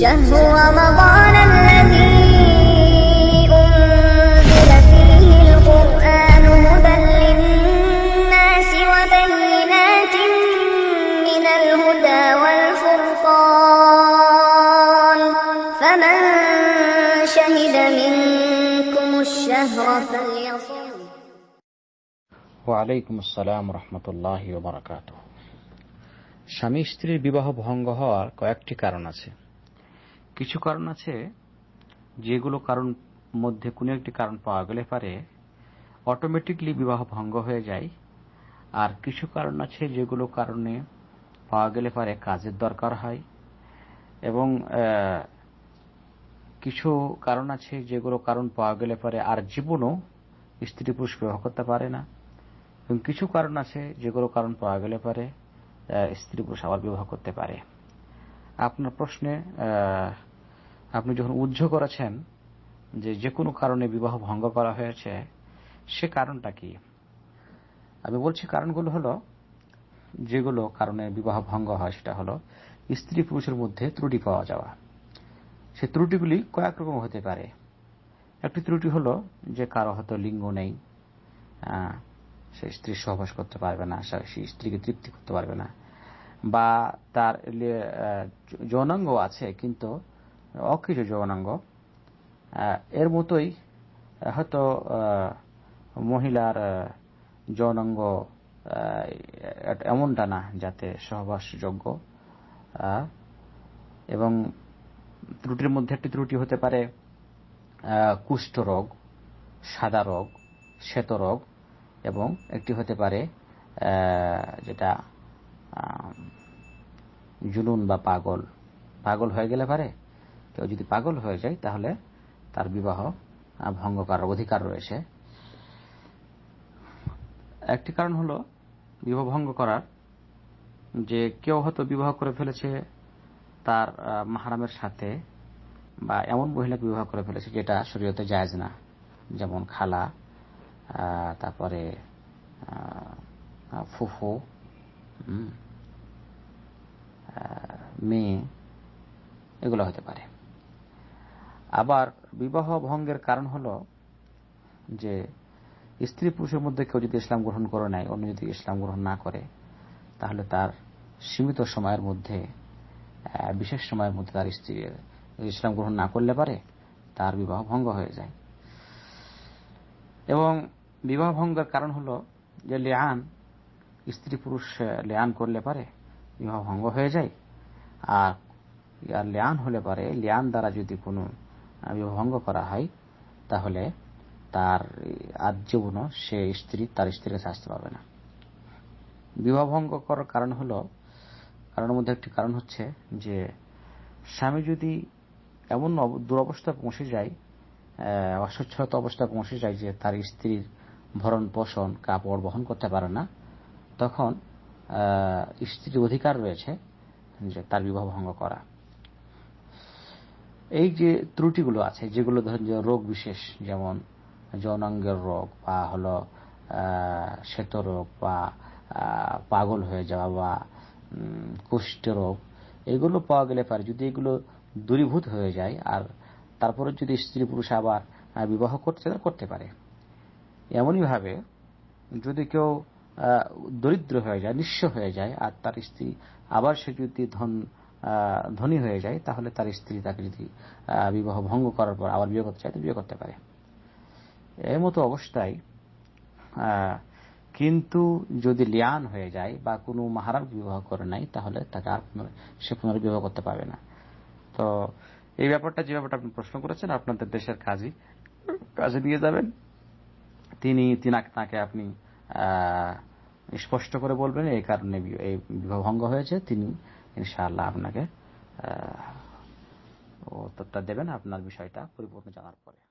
شهر رمضان الذي أنزل فيه القرآن هدى للناس وبينات من الهدى والفرقان فمن شهد منكم الشهر فليصم وعليكم السلام ورحمة الله وبركاته স্বামী স্ত্রীর বিবাহ ভঙ্গ হওয়ার কয়েকটি কারণ আছে কিছু কারণ আছে যেগুলো কারণ মধ্যে কোনো একটি কারণ পাওয়া গেলে পারে অটোমেটিকলি বিবাহ ভঙ্গ হয়ে যায় আর কিছু কারণ আছে যেগুলো কারণে পাওয়া গেলে পারে কাজের দরকার হয় এবং কিছু কারণ আছে যেগুলো কারণ পাওয়া গেলে পারে আর জীবনও স্ত্রী পুরুষ বিবাহ করতে পারে না এবং কিছু কারণ আছে যেগুলো কারণ পাওয়া গেলে পারে স্ত্রী পুরুষ আবার বিবাহ করতে পারে আপনার প্রশ্নে আপনি যখন উজ্জ করেছেন যে যে কোনো কারণে বিবাহ ভঙ্গ করা হয়েছে সে কারণটা কি আমি বলছি কারণগুলো হলো যেগুলো কারণে বিবাহ ভঙ্গ হয় সেটা হলো স্ত্রী পুরুষের মধ্যে ত্রুটি পাওয়া যাওয়া সে ত্রুটিগুলি কয়েক রকম হতে পারে একটি ত্রুটি হলো যে কারো হয়তো লিঙ্গ নেই সে স্ত্রী সহবাস করতে পারবে না সে স্ত্রীকে তৃপ্তি করতে পারবে না বা তার যৌনাঙ্গ আছে কিন্তু অকৃত যৌনাঙ্গ এর মতোই হয়তো মহিলার যৌনাঙ্গ এমনটা না যাতে সহবাসযোগ্য এবং ত্রুটির মধ্যে একটি ত্রুটি হতে পারে কুষ্ঠ রোগ সাদা রোগ শ্বেত রোগ এবং একটি হতে পারে যেটা জুলুন বা পাগল পাগল হয়ে গেলে পারে কেউ যদি পাগল হয়ে যায় তাহলে তার বিবাহ ভঙ্গ করার অধিকার রয়েছে একটি কারণ হল বিবাহ ভঙ্গ করার যে কেউ হয়তো বিবাহ করে ফেলেছে তার মাহারামের সাথে বা এমন মহিলাকে বিবাহ করে ফেলেছে যেটা শরীরতে যায়জ না যেমন খালা তারপরে ফুফু মেয়ে এগুলো হতে পারে আবার বিবাহ ভঙ্গের কারণ হল যে স্ত্রী পুরুষের মধ্যে কেউ যদি ইসলাম গ্রহণ করে নেয় অন্য যদি ইসলাম গ্রহণ না করে তাহলে তার সীমিত সময়ের মধ্যে বিশেষ সময়ের মধ্যে তার স্ত্রী ইসলাম গ্রহণ না করলে পারে তার বিবাহ ভঙ্গ হয়ে যায় এবং বিবাহ ভঙ্গের কারণ হল যে লেয়ান স্ত্রী পুরুষ লেয়ান করলে পারে বিবাহ ভঙ্গ হয়ে যায় আর লেয়ান হলে পারে লেয়ান দ্বারা যদি কোনো বিবাহভঙ্গ করা হয় তাহলে তার আজীবনও সে স্ত্রী তার স্ত্রীর কাছে আসতে পারবে না বিবাহভঙ্গ করার কারণ হল কারণের মধ্যে একটি কারণ হচ্ছে যে স্বামী যদি এমন দুরবস্থা পৌঁছে যায় অসচ্ছলতা অবস্থা পৌঁছে যায় যে তার স্ত্রীর ভরণ পোষণ কাপড় বহন করতে পারে না তখন স্ত্রীর অধিকার রয়েছে যে তার বিবাহ ভঙ্গ করা এই যে ত্রুটিগুলো আছে যেগুলো ধরেন যে রোগ বিশেষ যেমন যৌনাঙ্গের রোগ বা হল শ্বেত রোগ বা পাগল হয়ে যাওয়া বা কুষ্ঠ রোগ এগুলো পাওয়া গেলে পারে যদি এগুলো দূরীভূত হয়ে যায় আর তারপরে যদি স্ত্রী পুরুষ আবার বিবাহ করতে করতে পারে এমনইভাবে যদি কেউ দরিদ্র হয়ে যায় নিঃস্ব হয়ে যায় আর তার স্ত্রী আবার সে যদি ধন ধনী হয়ে যায় তাহলে তার স্ত্রী তাকে যদি বিবাহ ভঙ্গ করার পর আবার বিয়ে করতে চায় তো বিয়ে করতে পারে এর মতো অবস্থায় কিন্তু যদি লিয়ান হয়ে যায় বা কোনো মাহারাম বিবাহ করে নাই তাহলে তাকে আর সে পুনর্বিবাহ করতে পারবে না তো এই ব্যাপারটা যে ব্যাপারটা আপনি প্রশ্ন করেছেন আপনাদের দেশের কাজী কাজে নিয়ে যাবেন তিনি তিনাকে তাকে আপনি স্পষ্ট করে বলবেন এই কারণে এই বিবাহ ভঙ্গ হয়েছে তিনি ইনশাআল্লাহ আপনাকে উত্তরটা দেবেন আপনার বিষয়টা পরিপূর্ণ জানার পরে